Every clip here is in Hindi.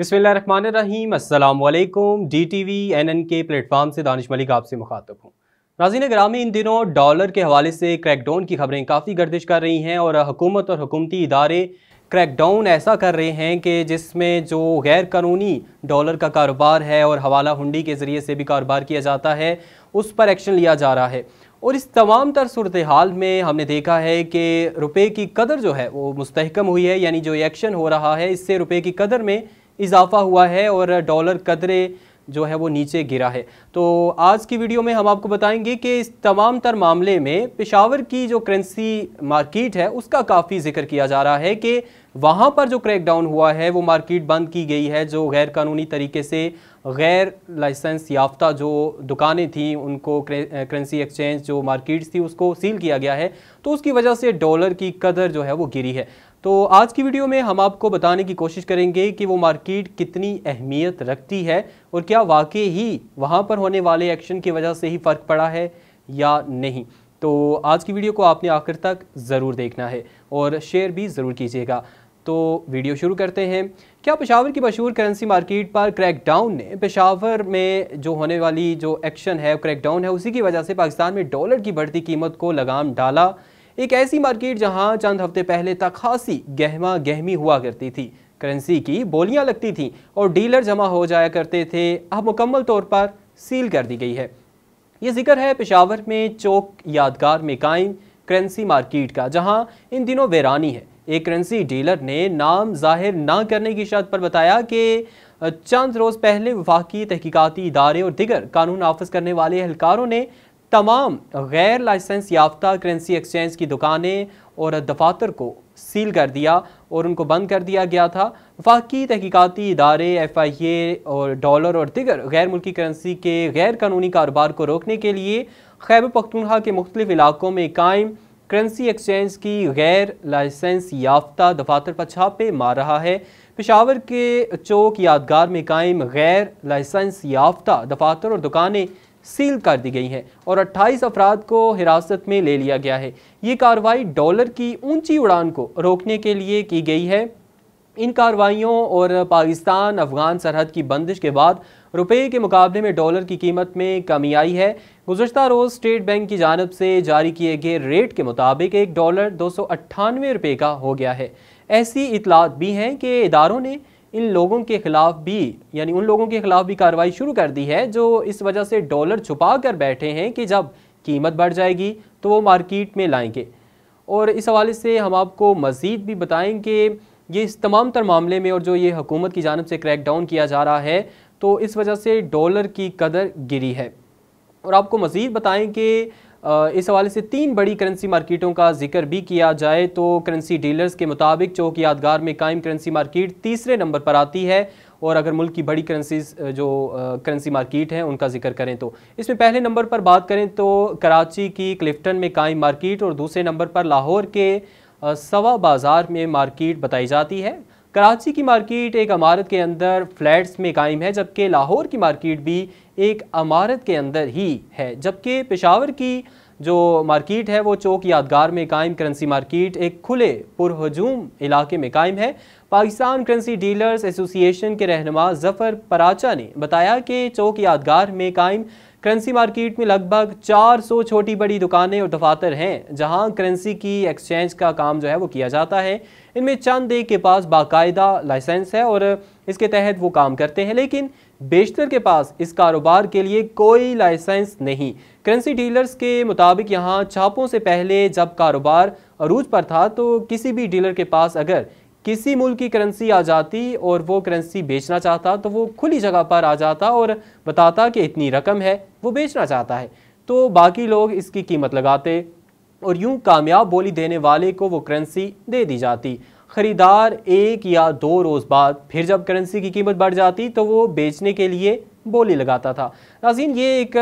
बिसमीम अल्लाम D T V N N के प्लेटफॉर्म से दानिश मलिक आपसे मुखातब हूँ नाजीन ग्रामी इन दिनों डॉलर के हवाले से क्रैकडाउन की खबरें काफ़ी गर्दिश कर रही हैं और हुकूमत और हुकूमती इदारे क्रैकडाउन ऐसा कर रहे हैं कि जिसमें जो गैर कानूनी डॉलर का कारोबार है और हवाला हुंडी के ज़रिए से भी कारोबार किया जाता है उस पर एक्शन लिया जा रहा है और इस तमाम तर सूरत हाल में हमने देखा है कि रुपये की कदर जो है वो मुस्तकम हुई है यानी जो एक्शन हो रहा है इससे रुपये की कदर में इजाफा हुआ है और डॉलर कदरे जो है वो नीचे गिरा है तो आज की वीडियो में हम आपको बताएंगे कि इस तमाम तर मामले में पेशावर की जो करेंसी मार्केट है उसका काफ़ी जिक्र किया जा रहा है कि वहाँ पर जो क्रैकडाउन हुआ है वो मार्केट बंद की गई है जो गैर कानूनी तरीके से गैर लाइसेंस याफ्ता जो दुकानें थीं उनको करेंसी एक्सचेंज जो मार्किट्स थी उसको सील किया गया है तो उसकी वजह से डॉलर की कदर जो है वो गिरी है तो आज की वीडियो में हम आपको बताने की कोशिश करेंगे कि वो मार्केट कितनी अहमियत रखती है और क्या वाकई ही वहाँ पर होने वाले एक्शन की वजह से ही फ़र्क पड़ा है या नहीं तो आज की वीडियो को आपने आखिर तक ज़रूर देखना है और शेयर भी ज़रूर कीजिएगा तो वीडियो शुरू करते हैं क्या पेशावर की मशहूर करेंसी मार्केट पर क्रैकडाउन ने पेशावर में जो होने वाली जो एक्शन है क्रैकडाउन है उसी की वजह से पाकिस्तान में डॉलर की बढ़ती कीमत को लगाम डाला एक ऐसी मार्केट जहां चंद हफ्ते पहले तक खासी गहमा गहमी हुआ करती थी करेंसी की बोलियां लगती थीं और डीलर जमा हो जाया करते थे अब मुकम्मल तौर पर सील कर दी गई है ये जिक्र है पेशावर में चौक यादगार में कायम करेंसी मार्केट का जहां इन दिनों वेरानी है एक करेंसी डीलर ने नाम जाहिर ना करने की शर्त पर बताया कि चंद रोज़ पहले वफाकी तहकीकती इदारे और दिगर कानून नाफज करने वाले एहलकारों ने तमाम गैर लाइसेंस याफ्ता करेंसी एक्सचेंज की दुकानें और दफातर को सील कर दिया और उनको बंद कर दिया गया था वफाकी तहकीकती इदारे एफ आई ए और डॉलर और दिगर गैर मुल्की करेंसी के गैर कानूनी कारोबार को रोकने के लिए खैब पख्तूनखा के मुख्तलिफ इलाकों में कायम करेंसी एक्सचेंज की गैर लाइसेंस याफ्ता दफातर पर छापे मार रहा है पेशावर के चौक यादगार में कायम गैर लाइसेंस याफ्ता दफातर और दुकानें सील कर दी गई हैं और 28 अफराद को हिरासत में ले लिया गया है ये कार्रवाई डॉलर की ऊंची उड़ान को रोकने के लिए की गई है इन कार्रवाइयों और पाकिस्तान अफगान सरहद की बंदिश के बाद रुपये के मुकाबले में डॉलर की कीमत में कमी आई है गुजशत रोज़ स्टेट बैंक की जानब से जारी किए गए रेट के मुताबिक एक डॉलर दो सौ अट्ठानवे रुपये का हो गया है ऐसी इतलात भी हैं कि इदारों ने इन लोगों के खिलाफ भी यानी उन लोगों के खिलाफ भी कार्रवाई शुरू कर दी है जो इस वजह से डॉलर छुपा कर बैठे हैं कि जब कीमत बढ़ जाएगी तो वो मार्केट में लाएंगे और इस हवाले से हम आपको मज़ीद भी कि ये इस तमाम तर मामले में और जो ये हुकूमत की जानब से क्रैक डाउन किया जा रहा है तो इस वजह से डॉलर की कदर गिरी है और आपको मज़ीद बताएँ कि इस हवाले से तीन बड़ी करेंसी मार्केटों का जिक्र भी किया जाए तो करेंसी डीलर्स के मुताबिक चौक यादगार में कायम करेंसी मार्केट तीसरे नंबर पर आती है और अगर मुल्क की बड़ी करेंसी जो करेंसी मार्केट हैं उनका जिक्र करें तो इसमें पहले नंबर पर बात करें तो कराची की क्लिफ्टन में कायम मार्केट और दूसरे नंबर पर लाहौर के सवा बाज़ार में मार्केट बताई जाती है कराची की मार्केट एक अमारत के अंदर फ्लैट्स में कायम है जबकि लाहौर की मार्केट भी एक अमारत के अंदर ही है जबकि पेशावर की जो मार्केट है वो चौक यादगार में कायम करेंसी मार्केट एक खुले पुरहजूम इलाके में कायम है पाकिस्तान करेंसी डीलर्स एसोसिएशन के रहनमा जफ़र पराचा ने बताया कि चौक यादगार में कायम करेंसी मार्केट में लगभग 400 छोटी बड़ी दुकानें और दफातर हैं जहां करेंसी की एक्सचेंज का काम जो है वो किया जाता है इनमें चंद एक के पास बाकायदा लाइसेंस है और इसके तहत वो काम करते हैं लेकिन बेशतर के पास इस कारोबार के लिए कोई लाइसेंस नहीं करेंसी डीलर्स के मुताबिक यहाँ छापों से पहले जब कारोबार अरूज पर था तो किसी भी डीलर के पास अगर किसी मुल्क की करेंसी आ जाती और वो करेंसी बेचना चाहता तो वो खुली जगह पर आ जाता और बताता कि इतनी रकम है वो बेचना चाहता है तो बाकी लोग इसकी कीमत लगाते और यूं कामयाब बोली देने वाले को वो करेंसी दे दी जाती ख़रीदार एक या दो रोज़ बाद फिर जब करेंसी की कीमत बढ़ जाती तो वो बेचने के लिए बोली लगाता था नाजीन ये एक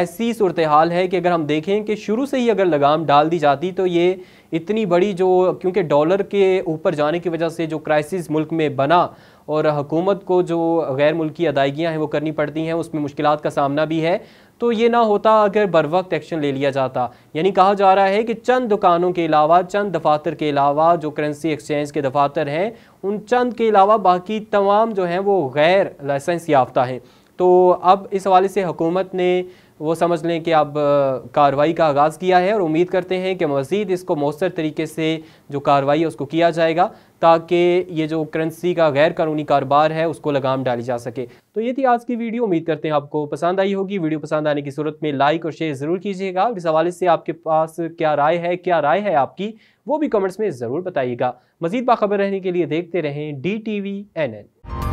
ऐसी सूरत हाल है कि अगर हम देखें कि शुरू से ही अगर लगाम डाल दी जाती तो ये इतनी बड़ी जो क्योंकि डॉलर के ऊपर जाने की वजह से जो क्राइसिस मुल्क में बना और हुकूमत को जो गैर मुल्की अदायगियाँ हैं वो करनी पड़ती हैं उसमें मुश्किल का सामना भी है तो ये ना होता अगर बर वक्त एक्शन ले लिया जाता यानी कहा जा रहा है कि चंद दुकानों के अलावा चंद दफातर के अलावा जो करेंसी एक्सचेंज के दफातर हैं उन चंद के अलावा बाकी तमाम जो हैं वो गैर लाइसेंस याफ्ता हैं तो अब इस हवाले से हुकूमत ने वो समझ लें कि अब कार्रवाई का आगाज़ किया है और उम्मीद करते हैं कि मज़ीद इसको मौसर तरीके से जो कार्रवाई है उसको किया जाएगा ताकि ये जो करेंसी का गैर कानूनी कारोबार है उसको लगाम डाली जा सके तो ये थी आज की वीडियो उम्मीद करते हैं आपको पसंद आई होगी वीडियो पसंद आने की सूरत में लाइक और शेयर ज़रूर कीजिएगा और इस हवाले से आपके पास क्या राय है क्या राय है आपकी वो भी कमेंट्स में ज़रूर बताइएगा मज़ीद बाखबर रहने के लिए देखते रहें D T V N N